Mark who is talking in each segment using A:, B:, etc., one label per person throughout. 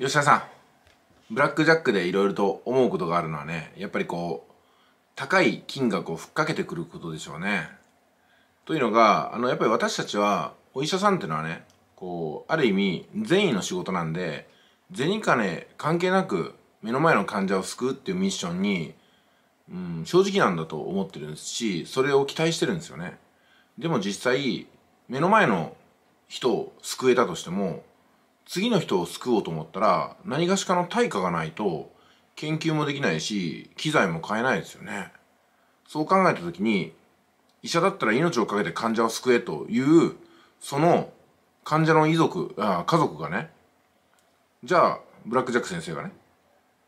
A: 吉田さんブラックジャックでいろいろと思うことがあるのはねやっぱりこう高い金額をふっかけてくることでしょうね。というのがあのやっぱり私たちはお医者さんっていうのはねこうある意味善意の仕事なんで銭金関係なく目の前の患者を救うっていうミッションに、うん、正直なんだと思ってるんですしそれを期待してるんですよね。でも実際目の前の人を救えたとしても次の人を救おうと思ったら何がしかの対価がないと研究もできないし機材も買えないですよねそう考えた時に医者だったら命を懸けて患者を救えというその患者の遺族あ家族がねじゃあブラック・ジャック先生がね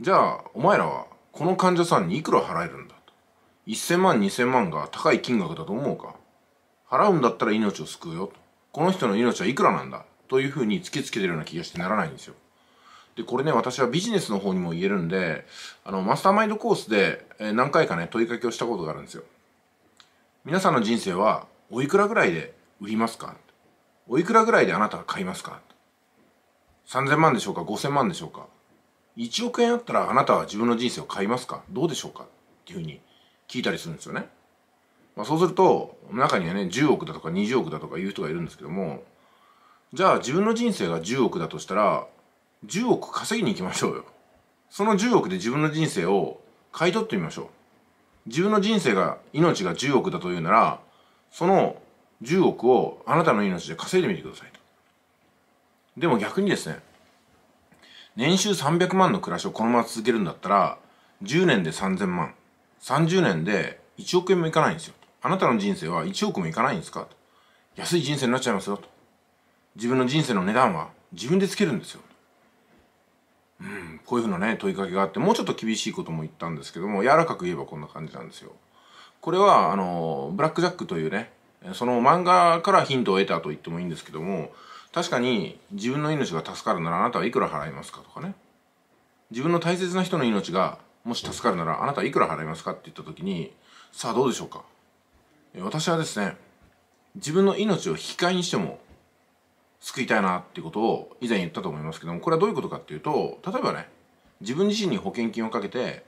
A: じゃあお前らはこの患者さんにいくら払えるんだと1000万2000万が高い金額だと思うか払うんだったら命を救うよとこの人の命はいくらなんだというふうに突きつけてるような気がしてならないんですよ。で、これね、私はビジネスの方にも言えるんで、あの、マスターマインドコースで、え何回かね、問いかけをしたことがあるんですよ。皆さんの人生は、おいくらぐらいで売りますかおいくらぐらいであなたは買いますか ?3000 万でしょうか ?5000 万でしょうか ?1 億円あったらあなたは自分の人生を買いますかどうでしょうかっていうふうに聞いたりするんですよね。まあ、そうすると、中にはね、10億だとか20億だとかいう人がいるんですけども、じゃあ自分の人生が10億だとしたら10億稼ぎに行きましょうよその10億で自分の人生を買い取ってみましょう自分の人生が命が10億だというならその10億をあなたの命で稼いでみてくださいとでも逆にですね年収300万の暮らしをこのまま続けるんだったら10年で3000万30年で1億円もいかないんですよあなたの人生は1億もいかないんですかと安い人生になっちゃいますよと自分の人生の値段は自分でつけるんですよ。うん、こういうふうなね問いかけがあってもうちょっと厳しいことも言ったんですけども柔らかく言えばこんな感じなんですよ。これはあのブラック・ジャックというねその漫画からヒントを得たと言ってもいいんですけども確かに自分の命が助かるならあなたはいくら払いますかとかね自分の大切な人の命がもし助かるならあなたはいくら払いますかって言った時にさあどうでしょうか私はですね自分の命を引き換えにしても救いたいなっていうことを以前言ったと思いますけどもこれはどういうことかっていうと例えばね自分自身に保険金をかけて、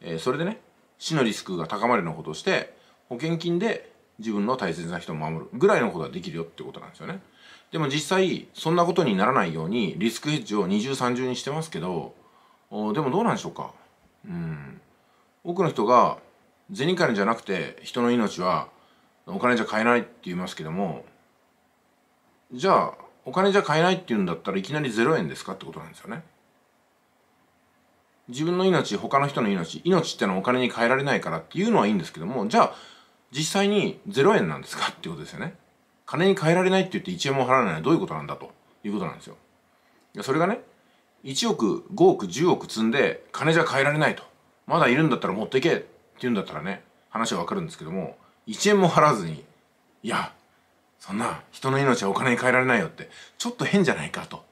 A: えー、それでね死のリスクが高まるようなことをして保険金で自分の大切な人を守るぐらいのことはできるよってことなんですよねでも実際そんなことにならないようにリスクヘッジを二重三重にしてますけどでもどうなんでしょうかうん多くの人が銭金じゃなくて人の命はお金じゃ買えないって言いますけどもじゃあお金じゃ買えないっていうんだったらいきなり0円ですかってことなんですよね自分の命他の人の命命ってのはお金に変えられないからっていうのはいいんですけどもじゃあ実際に0円なんですかってことですよね金に変えられないって言って1円も払わないのはどういうことなんだということなんですよそれがね1億5億10億積んで金じゃ変えられないとまだいるんだったら持っていけって言うんだったらね話はわかるんですけども1円も払わずにいやそんな人の命はお金に変えられないよってちょっと変じゃないかと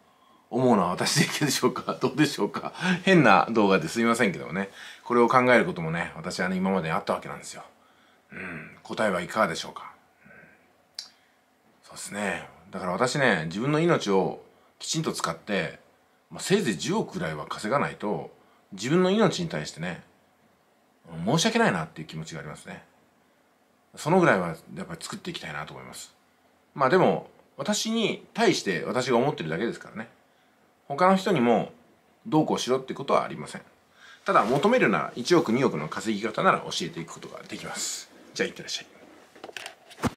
A: 思うのは私でいけでしょうか どうでしょうか変な動画ですいませんけどもねこれを考えることもね私はね今まであったわけなんですよ。うん、答えはいかがでしょうか、うん、そうですねだから私ね自分の命をきちんと使って、まあ、せいぜい10億ぐらいは稼がないと自分の命に対してね申し訳ないなっていう気持ちがありますねそのぐらいはやっぱり作っていきたいなと思いますまあでも私に対して私が思ってるだけですからね他の人にもどうこうしろってことはありませんただ求めるなら1億2億の稼ぎ方なら教えていくことができますじゃあいってらっしゃい